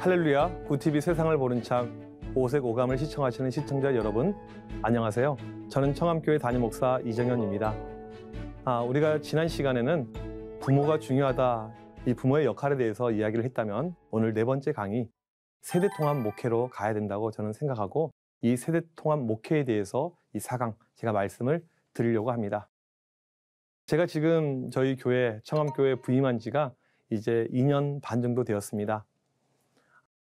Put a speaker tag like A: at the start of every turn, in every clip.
A: 할렐루야 구티비 세상을 보는 창 오색 오감을 시청하시는 시청자 여러분 안녕하세요. 저는 청암교회 담임 목사 이정현입니다. 아, 우리가 지난 시간에는 부모가 중요하다 이 부모의 역할에 대해서 이야기를 했다면 오늘 네 번째 강의 세대 통합 목회로 가야 된다고 저는 생각하고 이 세대 통합 목회에 대해서 이사강 제가 말씀을 드리려고 합니다. 제가 지금 저희 교회 청암교회 부임한 지가 이제 2년 반 정도 되었습니다.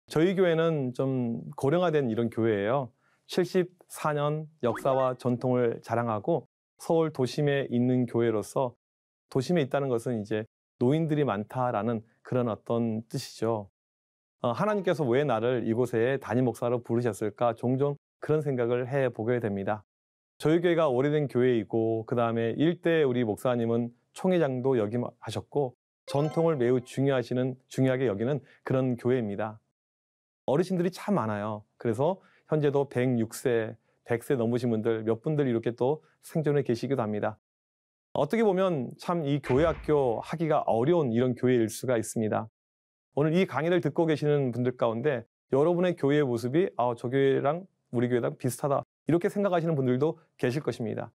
A: 저희 교회는 좀 고령화된 이런 교회예요. 74년 역사와 전통을 자랑하고 서울 도심에 있는 교회로서 도심에 있다는 것은 이제 노인들이 많다라는 그런 어떤 뜻이죠. 어, 하나님께서 왜 나를 이곳에 담임 목사로 부르셨을까 종종 그런 생각을 해 보게 됩니다. 저희 교회가 오래된 교회이고 그 다음에 일대 우리 목사님은 총회장도 역임하셨고 전통을 매우 중요하시는 중요하게 여기는 그런 교회입니다. 어르신들이 참 많아요. 그래서 현재도 106세, 100세 넘으신 분들 몇 분들 이렇게 또 생존해 계시기도 합니다. 어떻게 보면 참 이 교회 학교 하기가 어려운 이런 교회일 수가 있습니다. 오늘 이 강의를 듣고 계시는 분들 가운데 여러분의 교회의 모습이 아, 저 교회랑 우리 교회랑 비슷하다. 이렇게 생각하시는 분들도 계실 것입니다.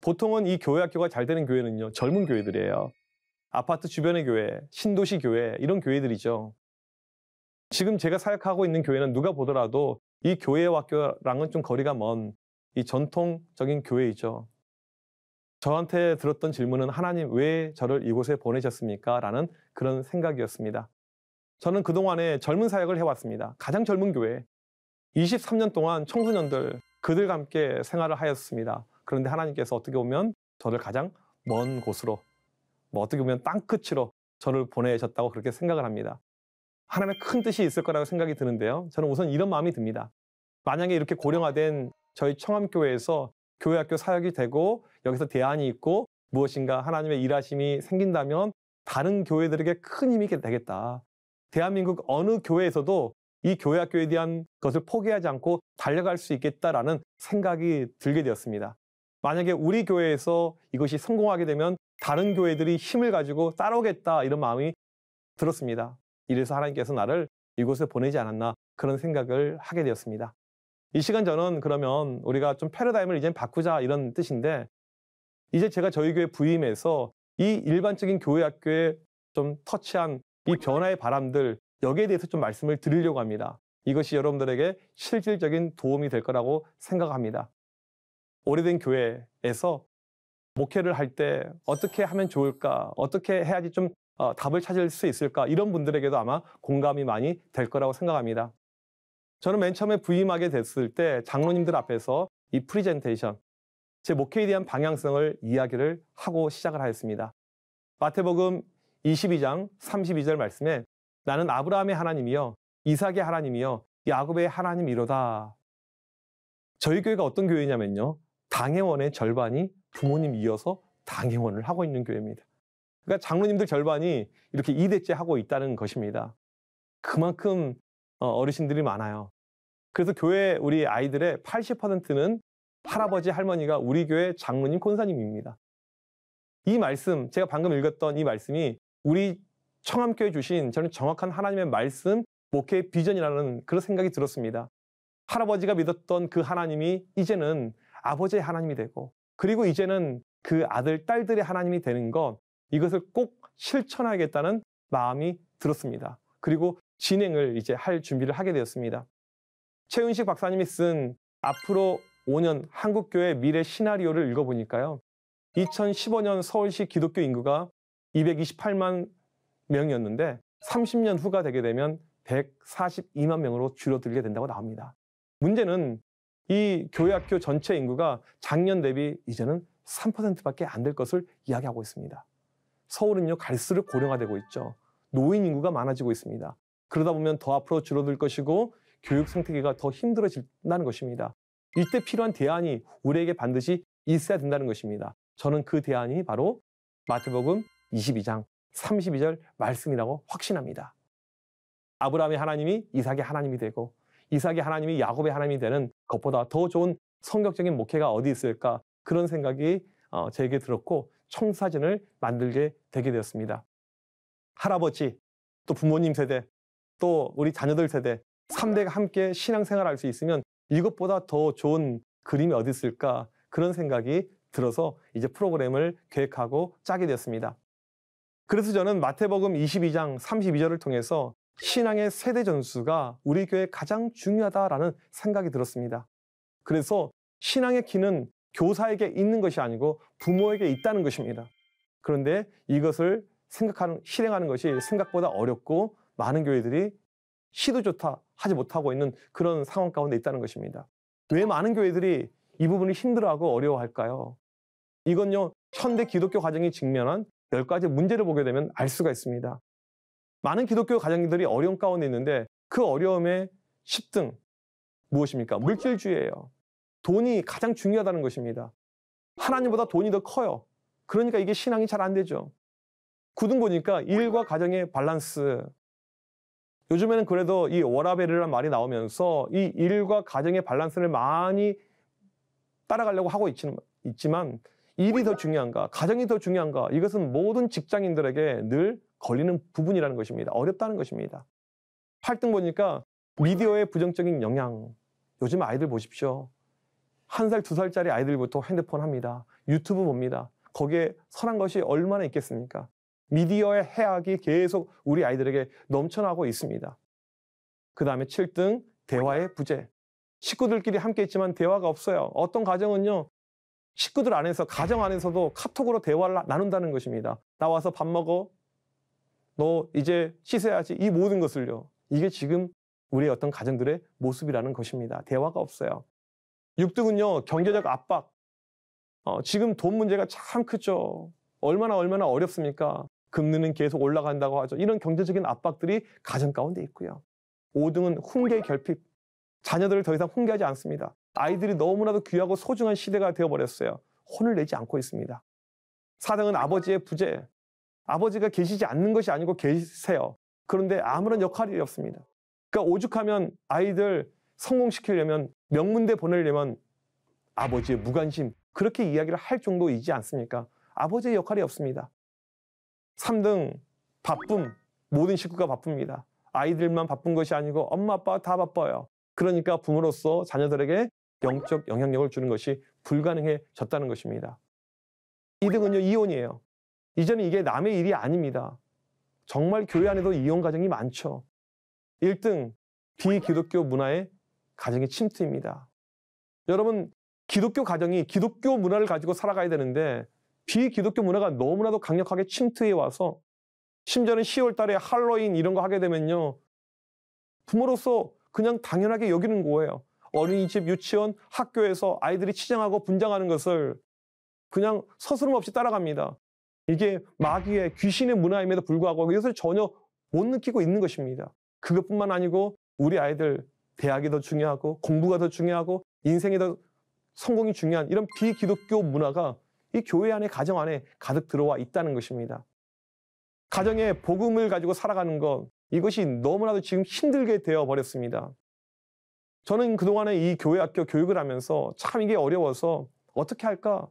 A: 보통은 이 교회 학교가 잘 되는 교회는요, 젊은 교회들이에요. 아파트 주변의 교회, 신도시 교회, 이런 교회들이죠. 지금 제가 사역하고 있는 교회는 누가 보더라도 이 교회와 학교랑은 좀 거리가 먼 이 전통적인 교회이죠. 저한테 들었던 질문은 하나님 왜 저를 이곳에 보내셨습니까? 라는 그런 생각이었습니다. 저는 그동안에 젊은 사역을 해왔습니다. 가장 젊은 교회. 23년 동안 청소년들, 그들과 함께 생활을 하였습니다. 그런데 하나님께서 어떻게 보면 저를 가장 먼 곳으로, 뭐 어떻게 보면 땅끝으로 저를 보내셨다고 그렇게 생각을 합니다. 하나님의 큰 뜻이 있을 거라고 생각이 드는데요. 저는 우선 이런 마음이 듭니다. 만약에 이렇게 고령화된 저희 청암교회에서 교회학교 사역이 되고 여기서 대안이 있고 무엇인가 하나님의 일하심이 생긴다면 다른 교회들에게 큰 힘이 되겠다. 대한민국 어느 교회에서도 이 교회학교에 대한 것을 포기하지 않고 달려갈 수 있겠다라는 생각이 들게 되었습니다. 만약에 우리 교회에서 이것이 성공하게 되면 다른 교회들이 힘을 가지고 따라오겠다 이런 마음이 들었습니다. 이래서 하나님께서 나를 이곳에 보내지 않았나 그런 생각을 하게 되었습니다. 이 시간 저는 그러면 우리가 좀 패러다임을 이제 바꾸자 이런 뜻인데 이제 제가 저희 교회 부임해서 이 일반적인 교회 학교에 좀 터치한 이 변화의 바람들 여기에 대해서 좀 말씀을 드리려고 합니다. 이것이 여러분들에게 실질적인 도움이 될 거라고 생각합니다. 오래된 교회에서 목회를 할 때 어떻게 하면 좋을까? 어떻게 해야지 좀 어, 답을 찾을 수 있을까? 이런 분들에게도 아마 공감이 많이 될 거라고 생각합니다. 저는 맨 처음에 부임하게 됐을 때 장로님들 앞에서 이 프리젠테이션, 제 목회에 대한 방향성을 이야기를 하고 시작을 하였습니다. 마태복음 22장 32절 말씀에 나는 아브라함의 하나님이요, 이삭의 하나님이요, 야곱의 하나님이로다. 저희 교회가 어떤 교회냐면요. 당회원의 절반이 부모님 이어서 당회원을 하고 있는 교회입니다. 그러니까 장로님들 절반이 이렇게 2대째 하고 있다는 것입니다. 그만큼 어, 어르신들이 많아요. 그래서 교회 우리 아이들의 80%는 할아버지 할머니가 우리 교회 장로님 콘사님입니다. 이 말씀 제가 방금 읽었던 이 말씀이 우리 청암교회 주신 저는 정확한 하나님의 말씀 목회 비전이라는 그런 생각이 들었습니다. 할아버지가 믿었던 그 하나님이 이제는 아버지의 하나님이 되고 그리고 이제는 그 아들 딸들의 하나님이 되는 것 이것을 꼭 실천하겠다는 마음이 들었습니다. 그리고 진행을 이제 할 준비를 하게 되었습니다. 최은식 박사님이 쓴 앞으로 5년 한국교회 미래 시나리오를 읽어보니까요. 2015년 서울시 기독교 인구가 228만 명이었는데 30년 후가 되게 되면 142만 명으로 줄어들게 된다고 나옵니다. 문제는 이 교회 학교 전체 인구가 작년 대비 이제는 3%밖에 안 될 것을 이야기하고 있습니다. 서울은요 갈수록 고령화되고 있죠. 노인 인구가 많아지고 있습니다. 그러다 보면 더 앞으로 줄어들 것이고 교육 생태계가 더 힘들어진다는 것입니다. 이때 필요한 대안이 우리에게 반드시 있어야 된다는 것입니다. 저는 그 대안이 바로 마태복음 22장 32절 말씀이라고 확신합니다. 아브라함의 하나님이 이삭의 하나님이 되고 이삭의 하나님이 야곱의 하나님이 되는 것보다 더 좋은 성격적인 목회가 어디 있을까 그런 생각이 제게 어, 들었고 청사진을 만들게 되게 되었습니다. 할아버지, 또 부모님 세대, 또 우리 자녀들 세대, 3대가 함께 신앙생활할 수 있으면 이것보다 더 좋은 그림이 어디 있을까 그런 생각이 들어서 이제 프로그램을 계획하고 짜게 되었습니다. 그래서 저는 마태복음 22장 32절을 통해서 신앙의 세대 전수가 우리 교회 가장 중요하다라는 생각이 들었습니다. 그래서 신앙의 키는 교사에게 있는 것이 아니고 부모에게 있다는 것입니다. 그런데 이것을 생각하는, 실행하는 것이 생각보다 어렵고 많은 교회들이 시도조차 하지 못하고 있는 그런 상황 가운데 있다는 것입니다. 왜 많은 교회들이 이 부분을 힘들어하고 어려워할까요? 이건요, 현대 기독교 가정이 직면한 열 가지 문제를 보게 되면 알 수가 있습니다. 많은 기독교 가정들이 어려운 가운데 있는데 그 어려움의 10등 무엇입니까? 물질주의예요. 돈이 가장 중요하다는 것입니다. 하나님보다 돈이 더 커요. 그러니까 이게 신앙이 잘 안 되죠. 구등 보니까 일과 가정의 밸런스. 요즘에는 그래도 이 워라벨이라는 말이 나오면서 이 일과 가정의 밸런스를 많이 따라가려고 하고 있지만 일이 더 중요한가, 가정이 더 중요한가, 이것은 모든 직장인들에게 늘 걸리는 부분이라는 것입니다. 어렵다는 것입니다. 8등 보니까 미디어의 부정적인 영향. 요즘 아이들 보십시오. 한 살, 두 살짜리 아이들부터 핸드폰 합니다. 유튜브 봅니다. 거기에 선한 것이 얼마나 있겠습니까? 미디어의 해악이 계속 우리 아이들에게 넘쳐나고 있습니다. 그 다음에 7등, 대화의 부재. 식구들끼리 함께 있지만 대화가 없어요. 어떤 가정은요, 식구들 안에서, 가정 안에서도 카톡으로 대화를 나눈다는 것입니다. 나와서 밥 먹어. 너 이제 씻어야지. 이 모든 것을요. 이게 지금 우리의 어떤 가정들의 모습이라는 것입니다. 대화가 없어요. 6등은요, 경제적 압박. 어, 지금 돈 문제가 참 크죠. 얼마나 얼마나 어렵습니까? 금리는 계속 올라간다고 하죠. 이런 경제적인 압박들이 가정 가운데 있고요. 5등은 훈계 결핍. 자녀들을 더 이상 훈계하지 않습니다. 아이들이 너무나도 귀하고 소중한 시대가 되어버렸어요. 혼을 내지 않고 있습니다. 4등은 아버지의 부재. 아버지가 계시지 않는 것이 아니고 계세요. 그런데 아무런 역할이 없습니다. 그러니까 오죽하면 아이들 성공시키려면 명문대 보내려면 아버지의 무관심 그렇게 이야기를 할 정도이지 않습니까? 아버지의 역할이 없습니다. 3등 바쁨 모든 식구가 바쁩니다. 아이들만 바쁜 것이 아니고 엄마 아빠 다 바빠요. 그러니까 부모로서 자녀들에게 영적 영향력을 주는 것이 불가능해졌다는 것입니다. 2등은요 이혼이에요. 이제는 이게 남의 일이 아닙니다. 정말 교회 안에도 이혼 가정이 많죠. 1등 비기독교 문화의 가정의 침투입니다. 여러분, 기독교 가정이 기독교 문화를 가지고 살아가야 되는데 비기독교 문화가 너무나도 강력하게 침투해 와서 심지어는 10월 달에 할로윈 이런 거 하게 되면요. 부모로서 그냥 당연하게 여기는 거예요. 어린이집, 유치원, 학교에서 아이들이 치장하고 분장하는 것을 그냥 서스름 없이 따라갑니다. 이게 마귀의 귀신의 문화임에도 불구하고 이것을 전혀 못 느끼고 있는 것입니다. 그것뿐만 아니고 우리 아이들 대학이 더 중요하고 공부가 더 중요하고 인생이 더 성공이 중요한 이런 비기독교 문화가 이 교회 안에 가정 안에 가득 들어와 있다는 것입니다. 가정의 복음을 가지고 살아가는 것 이것이 너무나도 지금 힘들게 되어 버렸습니다. 저는 그동안에 이 교회 학교 교육을 하면서 참 이게 어려워서 어떻게 할까?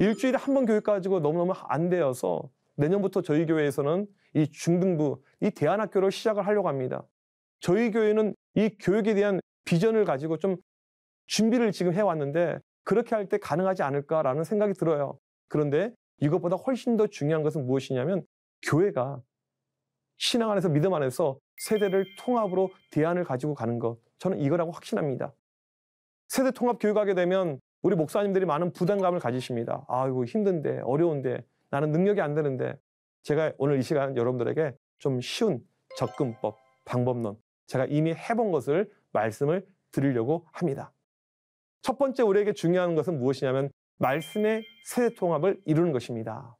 A: 일주일에 한 번 교육 가지고 너무너무 안 되어서 내년부터 저희 교회에서는 이 중등부, 이 대안학교를 시작을 하려고 합니다. 저희 교회는 이 교육에 대한 비전을 가지고 좀 준비를 지금 해왔는데 그렇게 할 때 가능하지 않을까라는 생각이 들어요. 그런데 이것보다 훨씬 더 중요한 것은 무엇이냐면 교회가 신앙 안에서 믿음 안에서 세대를 통합으로 대안을 가지고 가는 것. 저는 이거라고 확신합니다. 세대 통합 교육하게 되면 우리 목사님들이 많은 부담감을 가지십니다. 아이고 힘든데 어려운데 나는 능력이 안 되는데 제가 오늘 이 시간 여러분들에게 좀 쉬운 접근법, 방법론 제가 이미 해본 것을 말씀을 드리려고 합니다. 첫 번째 우리에게 중요한 것은 무엇이냐면 말씀의 세대 통합을 이루는 것입니다.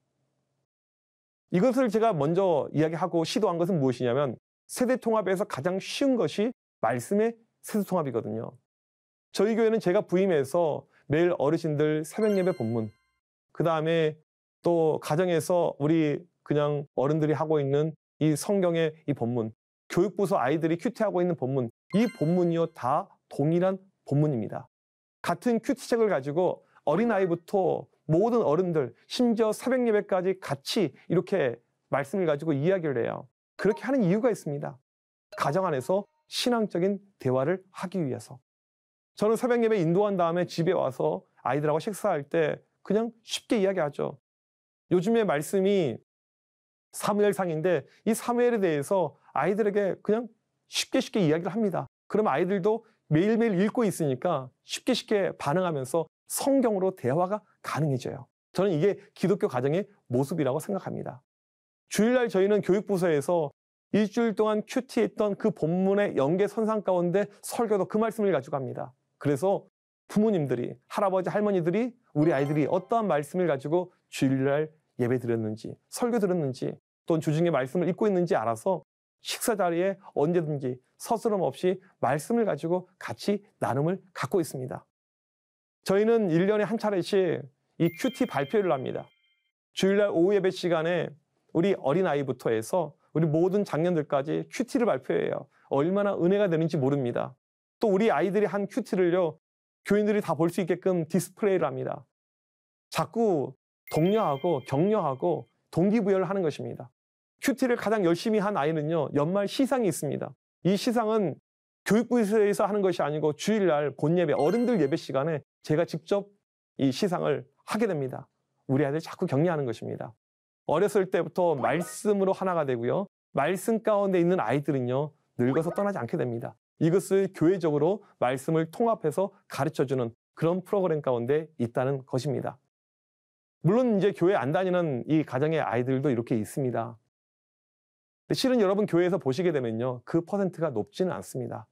A: 이것을 제가 먼저 이야기하고 시도한 것은 무엇이냐면 세대 통합에서 가장 쉬운 것이 말씀의 세대 통합이거든요. 저희 교회는 제가 부임해서 매일 어르신들 새벽 예배 본문, 그 다음에 또 가정에서 우리 그냥 어른들이 하고 있는 이 성경의 이 본문, 교육부서 아이들이 큐티하고 있는 본문 이 본문이요 다 동일한 본문입니다. 같은 큐티책을 가지고 어린아이부터 모든 어른들 심지어 사백 예배까지 같이 이렇게 말씀을 가지고 이야기를 해요. 그렇게 하는 이유가 있습니다. 가정 안에서 신앙적인 대화를 하기 위해서. 저는 사백 예배 인도한 다음에 집에 와서 아이들하고 식사할 때 그냥 쉽게 이야기하죠. 요즘에 말씀이 사무엘상인데 이 사무엘에 대해서 아이들에게 그냥 쉽게 쉽게 이야기를 합니다. 그럼 아이들도 매일매일 읽고 있으니까 쉽게 쉽게 반응하면서 성경으로 대화가 가능해져요. 저는 이게 기독교 가정의 모습이라고 생각합니다. 주일날 저희는 교육부서에서 일주일 동안 큐티했던 그 본문의 연계 선상 가운데 설교도 그 말씀을 가지고 갑니다 그래서 부모님들이, 할아버지, 할머니들이 우리 아이들이 어떠한 말씀을 가지고 주일날 예배 드렸는지, 설교 드렸는지, 또는 주중에 말씀을 읽고 있는지 알아서 식사 자리에 언제든지 서스럼 없이 말씀을 가지고 같이 나눔을 갖고 있습니다. 저희는 1년에 한 차례씩 이 큐티 발표를 합니다. 주일날 오후 예배 시간에 우리 어린아이부터 해서 우리 모든 장년들까지 큐티를 발표해요. 얼마나 은혜가 되는지 모릅니다. 또 우리 아이들이 한 큐티를요, 교인들이 다 볼 수 있게끔 디스플레이를 합니다. 자꾸 독려하고 격려하고 동기부여를 하는 것입니다. 큐티를 가장 열심히 한 아이는요, 연말 시상이 있습니다. 이 시상은 교육부에서 하는 것이 아니고 주일날 본예배, 어른들 예배 시간에 제가 직접 이 시상을 하게 됩니다. 우리 아들 이 자꾸 격려하는 것입니다. 어렸을 때부터 말씀으로 하나가 되고요. 말씀 가운데 있는 아이들은요, 늙어서 떠나지 않게 됩니다. 이것을 교회적으로 말씀을 통합해서 가르쳐주는 그런 프로그램 가운데 있다는 것입니다. 물론 이제 교회 안 다니는 이 가정의 아이들도 이렇게 있습니다. 근데 실은 여러분 교회에서 보시게 되면요. 그 퍼센트가 높지는 않습니다.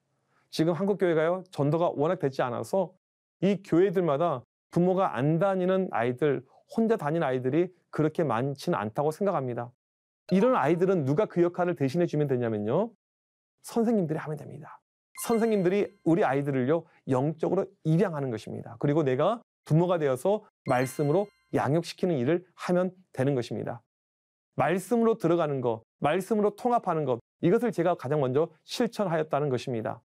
A: 지금 한국 교회가요. 전도가 워낙 되지 않아서 이 교회들마다 부모가 안 다니는 아이들, 혼자 다니는 아이들이 그렇게 많지는 않다고 생각합니다. 이런 아이들은 누가 그 역할을 대신해 주면 되냐면요. 선생님들이 하면 됩니다. 선생님들이 우리 아이들을요, 영적으로 입양하는 것입니다. 그리고 내가 부모가 되어서 말씀으로 양육시키는 일을 하면 되는 것입니다. 말씀으로 들어가는 것, 말씀으로 통합하는 것, 이것을 제가 가장 먼저 실천하였다는 것입니다.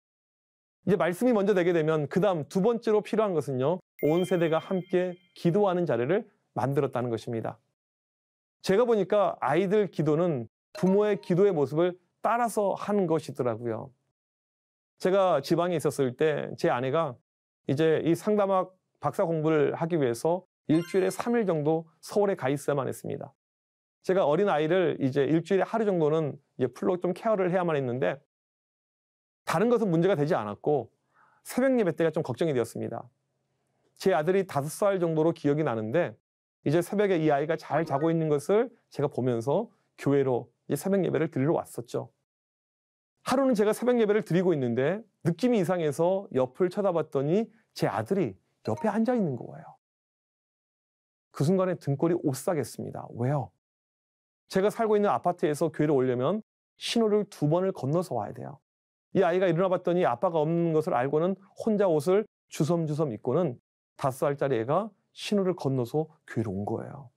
A: 이제 말씀이 먼저 되게 되면 그 다음 두 번째로 필요한 것은요. 온 세대가 함께 기도하는 자리를 만들었다는 것입니다. 제가 보니까 아이들 기도는 부모의 기도의 모습을 따라서 하는 것이더라고요. 제가 지방에 있었을 때 제 아내가 이제 이 상담학 박사 공부를 하기 위해서 일주일에 3일 정도 서울에 가 있어야만 했습니다. 제가 어린 아이를 이제 일주일에 하루 정도는 이제 풀로 좀 케어를 해야만 했는데 다른 것은 문제가 되지 않았고 새벽 예배 때가 좀 걱정이 되었습니다. 제 아들이 다섯 살 정도로 기억이 나는데 이제 새벽에 이 아이가 잘 자고 있는 것을 제가 보면서 교회로 이제 새벽 예배를 드리러 왔었죠. 하루는 제가 새벽 예배를 드리고 있는데 느낌이 이상해서 옆을 쳐다봤더니 제 아들이 옆에 앉아 있는 거예요. 그 순간에 등골이 오싹했습니다. 왜요? 제가 살고 있는 아파트에서 교회를 오려면 신호를 두 번을 건너서 와야 돼요. 이 아이가 일어나 봤더니 아빠가 없는 것을 알고는 혼자 옷을 주섬주섬 입고는 다섯 살짜리 애가 신호를 건너서 교회로 온 거예요.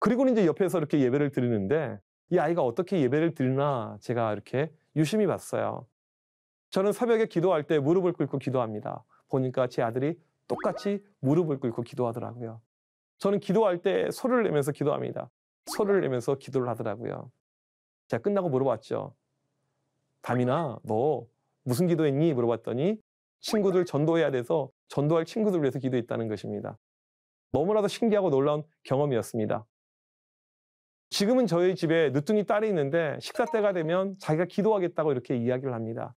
A: 그리고 이제 옆에서 이렇게 예배를 드리는데 이 아이가 어떻게 예배를 드리나 제가 이렇게 유심히 봤어요. 저는 새벽에 기도할 때 무릎을 꿇고 기도합니다. 보니까 제 아들이 똑같이 무릎을 꿇고 기도하더라고요. 저는 기도할 때 소리를 내면서 기도합니다. 소리를 내면서 기도를 하더라고요. 제가 끝나고 물어봤죠. 담이나 너 무슨 기도했니? 물어봤더니 친구들 전도해야 돼서 전도할 친구들 위해서 기도했다는 것입니다. 너무나도 신기하고 놀라운 경험이었습니다. 지금은 저희 집에 늦둥이 딸이 있는데 식사 때가 되면 자기가 기도하겠다고 이렇게 이야기를 합니다.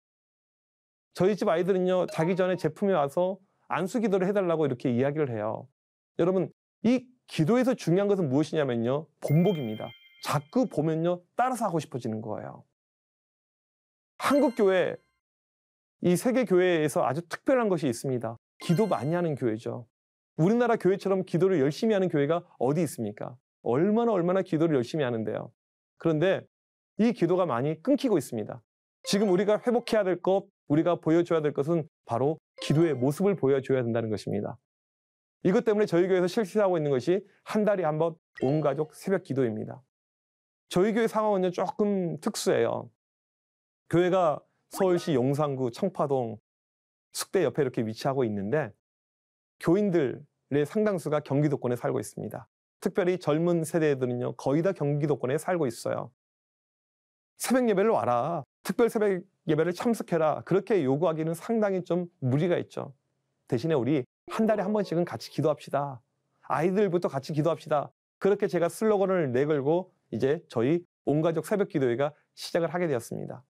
A: 저희 집 아이들은요, 자기 전에 제품에 와서 안수 기도를 해달라고 이렇게 이야기를 해요. 여러분, 이 기도에서 중요한 것은 무엇이냐면요. 본복입니다. 자꾸 보면요. 따라서 하고 싶어지는 거예요. 한국교회, 이 세계교회에서 아주 특별한 것이 있습니다. 기도 많이 하는 교회죠. 우리나라 교회처럼 기도를 열심히 하는 교회가 어디 있습니까? 얼마나 얼마나 기도를 열심히 하는데요. 그런데 이 기도가 많이 끊기고 있습니다. 지금 우리가 회복해야 될 것, 우리가 보여줘야 될 것은 바로 기도의 모습을 보여줘야 된다는 것입니다. 이것 때문에 저희 교회에서 실시하고 있는 것이 한 달에 한 번 온 가족 새벽 기도입니다. 저희 교회 상황은 조금 특수해요. 교회가 서울시 용산구 청파동 숙대 옆에 이렇게 위치하고 있는데 교인들의 상당수가 경기도권에 살고 있습니다. 특별히 젊은 세대들은요 거의 다 경기도권에 살고 있어요. 새벽 예배를 와라. 특별 새벽 예배를 참석해라. 그렇게 요구하기는 상당히 좀 무리가 있죠. 대신에 우리 한 달에 한 번씩은 같이 기도합시다. 아이들부터 같이 기도합시다. 그렇게 제가 슬로건을 내걸고 이제 저희 온가족 새벽 기도회가 시작을 하게 되었습니다.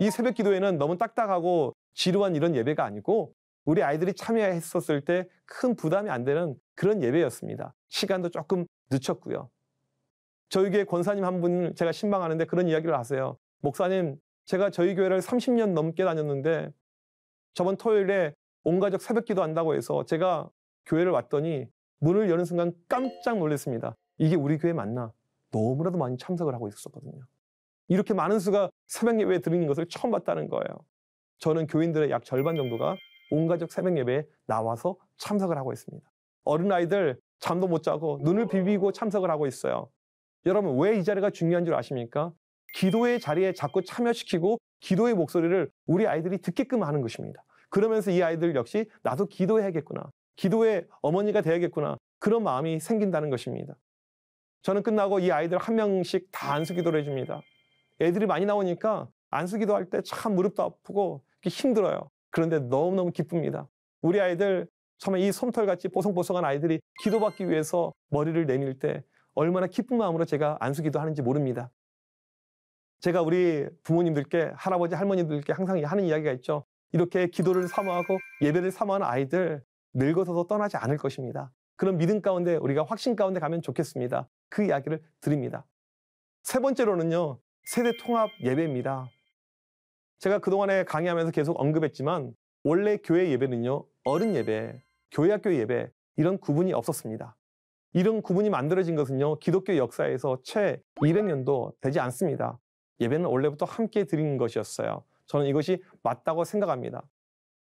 A: 이 새벽 기도회는 너무 딱딱하고 지루한 이런 예배가 아니고 우리 아이들이 참여했었을 때 큰 부담이 안 되는 그런 예배였습니다. 시간도 조금 늦췄고요. 저희 교회 권사님 한 분 제가 신방하는데 그런 이야기를 하세요. 목사님, 제가 저희 교회를 30년 넘게 다녔는데 저번 토요일에 온가족 새벽기도 한다고 해서 제가 교회를 왔더니 문을 여는 순간 깜짝 놀랐습니다. 이게 우리 교회 맞나? 너무나도 많이 참석을 하고 있었거든요. 이렇게 많은 수가 새벽 예배에 드리는 것을 처음 봤다는 거예요. 저는 교인들의 약 절반 정도가 온 가족 새벽 예배에 나와서 참석을 하고 있습니다. 어린 아이들 잠도 못 자고 눈을 비비고 참석을 하고 있어요. 여러분 왜 이 자리가 중요한 줄 아십니까? 기도의 자리에 자꾸 참여시키고 기도의 목소리를 우리 아이들이 듣게끔 하는 것입니다. 그러면서 이 아이들 역시 나도 기도해야겠구나. 기도의 어머니가 돼야겠구나. 그런 마음이 생긴다는 것입니다. 저는 끝나고 이 아이들 한 명씩 다 안수기도를 해줍니다. 애들이 많이 나오니까 안수기도 할 때 참 무릎도 아프고 힘들어요. 그런데 너무너무 기쁩니다. 우리 아이들 처음에 이 솜털같이 보송보송한 아이들이 기도받기 위해서 머리를 내밀 때 얼마나 기쁜 마음으로 제가 안수기도 하는지 모릅니다. 제가 우리 부모님들께 할아버지 할머니들께 항상 하는 이야기가 있죠. 이렇게 기도를 사모하고 예배를 사모하는 아이들 늙어서도 떠나지 않을 것입니다. 그런 믿음 가운데 우리가 확신 가운데 가면 좋겠습니다. 그 이야기를 드립니다. 세 번째로는요. 세대 통합 예배입니다. 제가 그동안에 강의하면서 계속 언급했지만 원래 교회 예배는요. 어른 예배, 교회 학교 예배 이런 구분이 없었습니다. 이런 구분이 만들어진 것은요. 기독교 역사에서 채 200년도 되지 않습니다. 예배는 원래부터 함께 드리는 것이었어요. 저는 이것이 맞다고 생각합니다.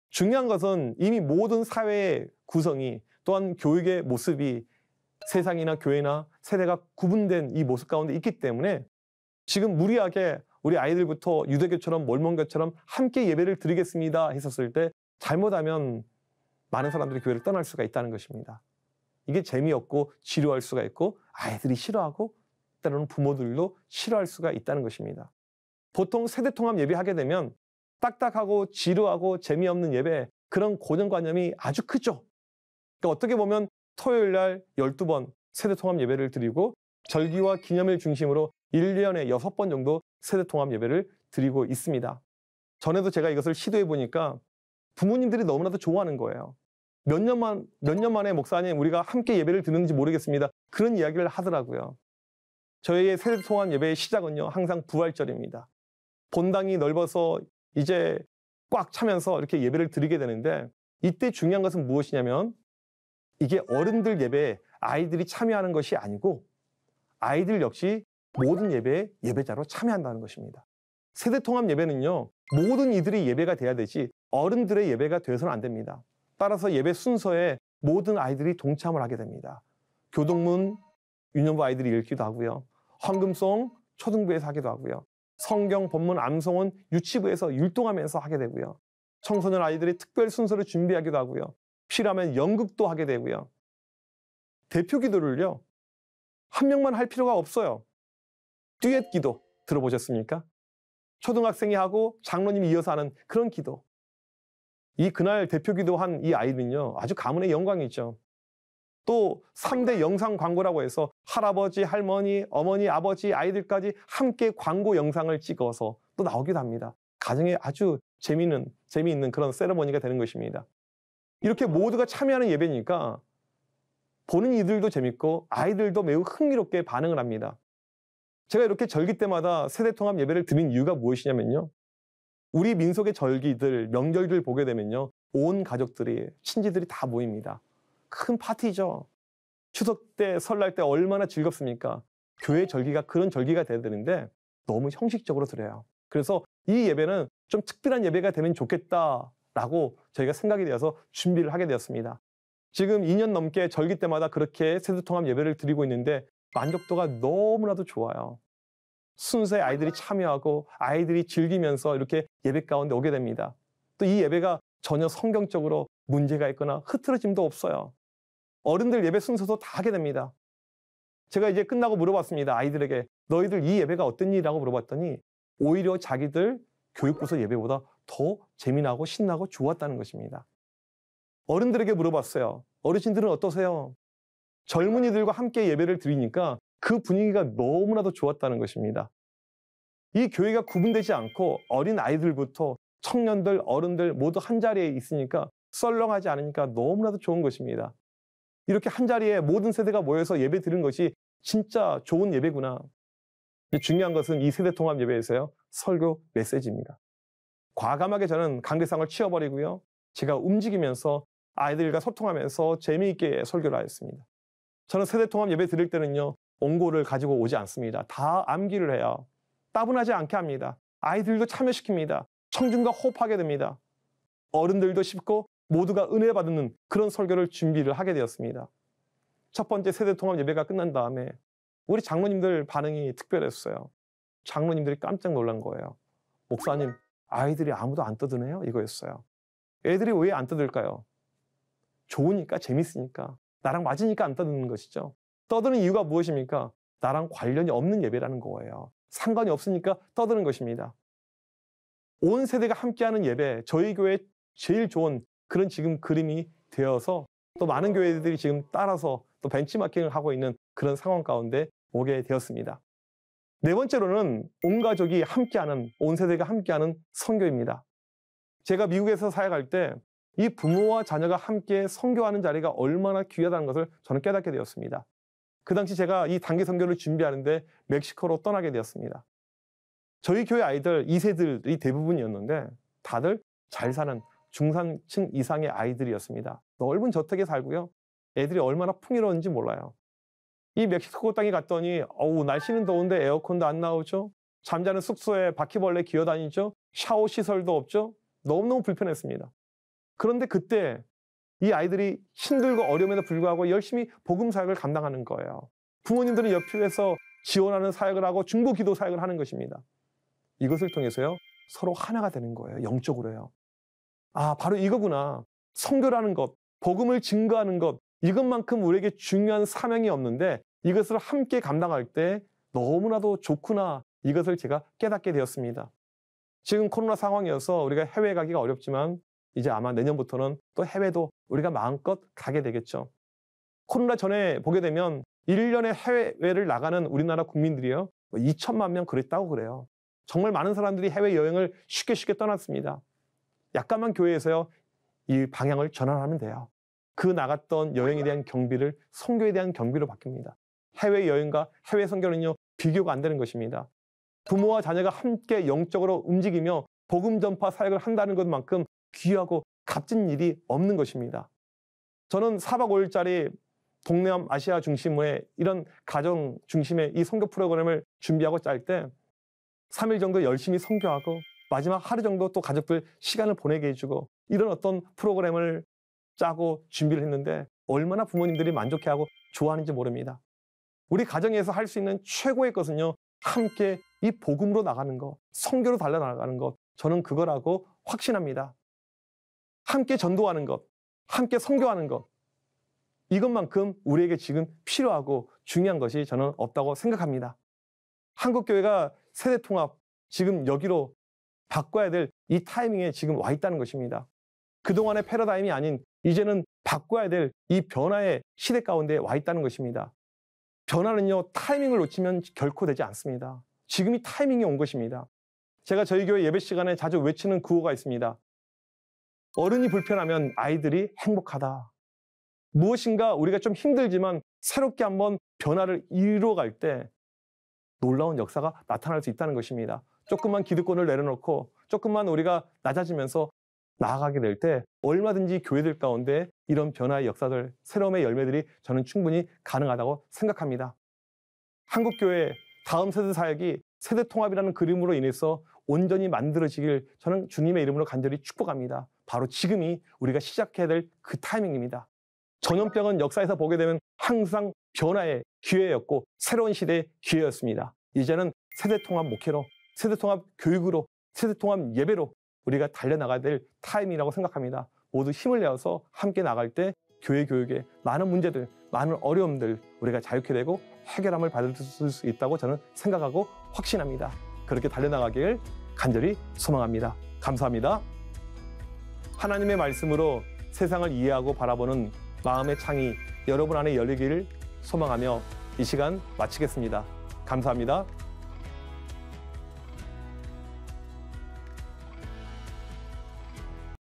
A: 중요한 것은 이미 모든 사회의 구성이 또한 교육의 모습이 세상이나 교회나 세대가 구분된 이 모습 가운데 있기 때문에 지금 무리하게 우리 아이들부터 유대교처럼 멀몬교처럼 함께 예배를 드리겠습니다 했었을 때 잘못하면 많은 사람들이 교회를 떠날 수가 있다는 것입니다. 이게 재미없고 지루할 수가 있고 아이들이 싫어하고 때로는 부모들도 싫어할 수가 있다는 것입니다. 보통 세대 통합 예배하게 되면 딱딱하고 지루하고 재미없는 예배 그런 고정관념이 아주 크죠. 그러니까 어떻게 보면 토요일 날 12번 세대 통합 예배를 드리고 절기와 기념일 중심으로 1년에 6번 정도 세대 통합 예배를 드리고 있습니다. 전에도 제가 이것을 시도해 보니까 부모님들이 너무나도 좋아하는 거예요. 몇 년만 몇년 만에 목사님 우리가 함께 예배를 드는지 모르겠습니다. 그런 이야기를 하더라고요. 저희의 세대 통합 예배의 시작은요. 항상 부활절입니다. 본당이 넓어서 이제 꽉 차면서 이렇게 예배를 드리게 되는데 이때 중요한 것은 무엇이냐면 이게 어른들 예배에 아이들이 참여하는 것이 아니고 아이들 역시 모든 예배에 예배자로 참여한다는 것입니다. 세대 통합 예배는요, 모든 이들이 예배가 돼야 되지 어른들의 예배가 돼서는안 됩니다. 따라서 예배 순서에 모든 아이들이 동참을 하게 됩니다. 교동문, 유년부 아이들이 읽기도 하고요. 황금송, 초등부에서 하기도 하고요. 성경 본문 암송은 유치부에서 율동하면서 하게 되고요. 청소년 아이들이 특별 순서를 준비하기도 하고요. 필요하면 연극도 하게 되고요. 대표 기도를요. 한 명만 할 필요가 없어요. 듀엣 기도 들어보셨습니까? 초등학생이 하고 장로님이 이어서 하는 그런 기도. 이 그날 대표 기도한 이 아이는요. 아주 가문의 영광이죠. 또 3대 영상 광고라고 해서 할아버지, 할머니, 어머니, 아버지, 아이들까지 함께 광고 영상을 찍어서 또 나오기도 합니다. 가정에 아주 재미있는, 재미있는 그런 세레머니가 되는 것입니다. 이렇게 모두가 참여하는 예배니까 보는 이들도 재밌고 아이들도 매우 흥미롭게 반응을 합니다. 제가 이렇게 절기 때마다 세대통합 예배를 드린 이유가 무엇이냐면요. 우리 민속의 절기들, 명절들 보게 되면요. 온 가족들이, 친지들이 다 모입니다. 큰 파티죠. 추석 때 설날 때 얼마나 즐겁습니까? 교회 절기가 그런 절기가 돼야 되는데 너무 형식적으로 드려요. 그래서 이 예배는 좀 특별한 예배가 되면 좋겠다라고 저희가 생각이 되어서 준비를 하게 되었습니다. 지금 2년 넘게 절기 때마다 그렇게 세두통합 예배를 드리고 있는데 만족도가 너무나도 좋아요. 순수의 아이들이 참여하고 아이들이 즐기면서 이렇게 예배 가운데 오게 됩니다. 또 이 예배가 전혀 성경적으로 문제가 있거나 흐트러짐도 없어요. 어른들 예배 순서도 다 하게 됩니다. 제가 이제 끝나고 물어봤습니다. 아이들에게 너희들 이 예배가 어떤일이 라고 물어봤더니 오히려 자기들 교육부서 예배보다 더 재미나고 신나고 좋았다는 것입니다. 어른들에게 물어봤어요. 어르신들은 어떠세요? 젊은이들과 함께 예배를 드리니까 그 분위기가 너무나도 좋았다는 것입니다. 이 교회가 구분되지 않고 어린 아이들부터 청년들, 어른들 모두 한 자리에 있으니까 썰렁하지 않으니까 너무나도 좋은 것입니다. 이렇게 한 자리에 모든 세대가 모여서 예배 드는 것이 진짜 좋은 예배구나. 중요한 것은 이 세대 통합 예배에서요 설교 메시지입니다. 과감하게 저는 강대상을 치워버리고요 제가 움직이면서 아이들과 소통하면서 재미있게 설교를 하였습니다. 저는 세대 통합 예배 드릴 때는요 원고를 가지고 오지 않습니다. 다 암기를 해요. 따분하지 않게 합니다. 아이들도 참여시킵니다. 청중과 호흡하게 됩니다. 어른들도 쉽고 모두가 은혜 받는 그런 설교를 준비를 하게 되었습니다. 첫 번째 세대 통합 예배가 끝난 다음에 우리 장로님들 반응이 특별했어요. 장로님들이 깜짝 놀란 거예요. 목사님, 아이들이 아무도 안 떠드네요? 이거였어요. 애들이 왜 안 떠들까요? 좋으니까, 재밌으니까, 나랑 맞으니까 안 떠드는 것이죠. 떠드는 이유가 무엇입니까? 나랑 관련이 없는 예배라는 거예요. 상관이 없으니까 떠드는 것입니다. 온 세대가 함께하는 예배, 저희 교회 제일 좋은 그런 지금 그림이 되어서 또 많은 교회들이 지금 따라서 또 벤치마킹을 하고 있는 그런 상황 가운데 오게 되었습니다. 네 번째로는 온 가족이 함께하는 온 세대가 함께하는 선교입니다. 제가 미국에서 사역할 때 이 부모와 자녀가 함께 선교하는 자리가 얼마나 귀하다는 것을 저는 깨닫게 되었습니다. 그 당시 제가 이 단기 선교를 준비하는데 멕시코로 떠나게 되었습니다. 저희 교회 아이들 2세들이 대부분이었는데 다들 잘 사는 중산층 이상의 아이들이었습니다. 넓은 저택에 살고요. 애들이 얼마나 풍요로운지 몰라요. 이 멕시코 땅에 갔더니 어우 날씨는 더운데 에어컨도 안 나오죠. 잠자는 숙소에 바퀴벌레 기어다니죠. 샤워 시설도 없죠. 너무너무 불편했습니다. 그런데 그때 이 아이들이 힘들고 어려움에도 불구하고 열심히 복음 사역을 감당하는 거예요. 부모님들은 옆에서 지원하는 사역을 하고 중보 기도 사역을 하는 것입니다. 이것을 통해서요. 서로 하나가 되는 거예요. 영적으로요. 아, 바로 이거구나. 성교라는 것, 복음을 증거하는 것, 이것만큼 우리에게 중요한 사명이 없는데 이것을 함께 감당할 때 너무나도 좋구나. 이것을 제가 깨닫게 되었습니다. 지금 코로나 상황이어서 우리가 해외 가기가 어렵지만 이제 아마 내년부터는 또 해외도 우리가 마음껏 가게 되겠죠. 코로나 전에 보게 되면 1년에 해외를 나가는 우리나라 국민들이요. 2천만 뭐 명 그랬다고 그래요. 정말 많은 사람들이 해외 여행을 쉽게 쉽게 떠났습니다. 약간만 교회에서요 이 방향을 전환하면 돼요. 그 나갔던 여행에 대한 경비를 성교에 대한 경비로 바뀝니다. 해외 여행과 해외 성교는요 비교가 안 되는 것입니다. 부모와 자녀가 함께 영적으로 움직이며 복음 전파 사역을 한다는 것만큼 귀하고 값진 일이 없는 것입니다. 저는 4박 5일짜리 동남 아시아 중심의 이런 가정 중심의 이성교 프로그램을 준비하고 짤 때 3일 정도 열심히 성교하고 마지막 하루 정도 또 가족들 시간을 보내게 해주고 이런 어떤 프로그램을 짜고 준비를 했는데 얼마나 부모님들이 만족해하고 좋아하는지 모릅니다. 우리 가정에서 할 수 있는 최고의 것은요. 함께 이 복음으로 나가는 것, 성교로 달려 나가는 것, 저는 그거라고 확신합니다. 함께 전도하는 것, 함께 성교하는 것, 이것만큼 우리에게 지금 필요하고 중요한 것이 저는 없다고 생각합니다. 한국교회가 세대 통합, 지금 여기로 바꿔야 될 이 타이밍에 지금 와 있다는 것입니다. 그동안의 패러다임이 아닌 이제는 바꿔야 될 이 변화의 시대 가운데 와 있다는 것입니다. 변화는요, 타이밍을 놓치면 결코 되지 않습니다. 지금이 타이밍이 온 것입니다. 제가 저희 교회 예배 시간에 자주 외치는 구호가 있습니다. 어른이 불편하면 아이들이 행복하다. 무엇인가 우리가 좀 힘들지만 새롭게 한번 변화를 이뤄갈 때 놀라운 역사가 나타날 수 있다는 것입니다. 조금만 기득권을 내려놓고 조금만 우리가 낮아지면서 나아가게 될 때 얼마든지 교회들 가운데 이런 변화의 역사들, 새로움의 열매들이 저는 충분히 가능하다고 생각합니다. 한국교회 다음 세대 사역이 세대 통합이라는 그림으로 인해서 온전히 만들어지길 저는 주님의 이름으로 간절히 축복합니다. 바로 지금이 우리가 시작해야 될 그 타이밍입니다. 전염병은 역사에서 보게 되면 항상 변화의 기회였고 새로운 시대의 기회였습니다. 이제는 세대 통합 목회로 세대통합 교육으로 세대통합 예배로 우리가 달려나가야 될 타임이라고 생각합니다. 모두 힘을 내어서 함께 나갈 때 교회 교육에 많은 문제들, 많은 어려움들 우리가 자유케 되고 해결함을 받을 수 있다고 저는 생각하고 확신합니다. 그렇게 달려나가길 간절히 소망합니다. 감사합니다. 하나님의 말씀으로 세상을 이해하고 바라보는 마음의 창이 여러분 안에 열리기를 소망하며 이 시간 마치겠습니다. 감사합니다.